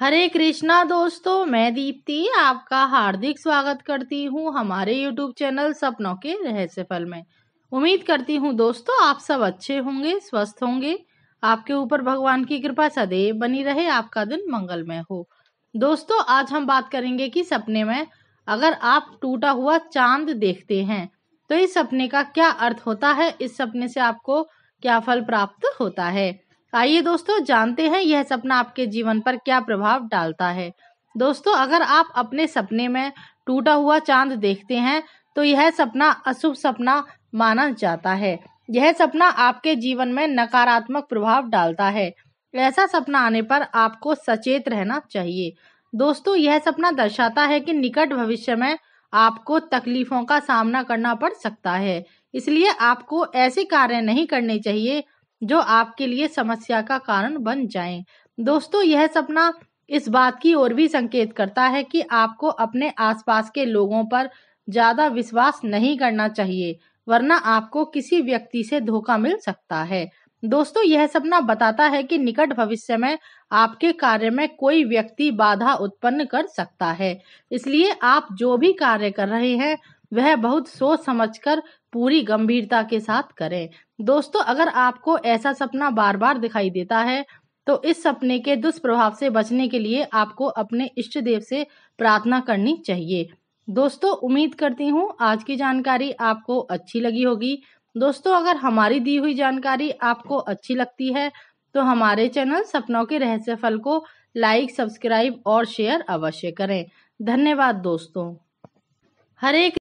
हरे कृष्णा दोस्तों मैं दीप्ति आपका हार्दिक स्वागत करती हूँ हमारे यूट्यूब चैनल सपनों के रहस्य फल में उम्मीद करती हूँ दोस्तों आप सब अच्छे होंगे स्वस्थ होंगे आपके ऊपर भगवान की कृपा सदैव बनी रहे आपका दिन मंगलमय हो दोस्तों आज हम बात करेंगे कि सपने में अगर आप टूटा हुआ चांद देखते हैं तो इस सपने का क्या अर्थ होता है इस सपने से आपको क्या फल प्राप्त होता है आइए दोस्तों जानते हैं यह सपना आपके जीवन पर क्या प्रभाव डालता है दोस्तों अगर आप अपने सपने में टूटा हुआ चांद देखते हैं तो यह सपना अशुभ सपना माना जाता है यह सपना आपके जीवन में नकारात्मक प्रभाव डालता है ऐसा सपना आने पर आपको सचेत रहना चाहिए दोस्तों यह सपना दर्शाता है कि निकट भविष्य में आपको तकलीफों का सामना करना पड़ सकता है इसलिए आपको ऐसे कार्य नहीं करने चाहिए जो आपके लिए समस्या का कारण बन जाएं। दोस्तों यह सपना इस बात की ओर भी संकेत करता है कि आपको अपने आसपास के लोगों पर ज्यादा विश्वास नहीं करना चाहिए वरना आपको किसी व्यक्ति से धोखा मिल सकता है दोस्तों यह सपना बताता है कि निकट भविष्य में आपके कार्य में कोई व्यक्ति बाधा उत्पन्न कर सकता है इसलिए आप जो भी कार्य कर रहे हैं वह बहुत सोच समझकर पूरी गंभीरता के साथ करें दोस्तों अगर आपको ऐसा सपना बार बार दिखाई देता है तो इस सपने के दुष्प्रभाव से बचने के लिए आपको अपने इष्ट देव से प्रार्थना करनी चाहिए दोस्तों उम्मीद करती हूँ आज की जानकारी आपको अच्छी लगी होगी दोस्तों अगर हमारी दी हुई जानकारी आपको अच्छी लगती है तो हमारे चैनल सपनों के रहस्य फल को लाइक सब्सक्राइब और शेयर अवश्य करें धन्यवाद दोस्तों हरे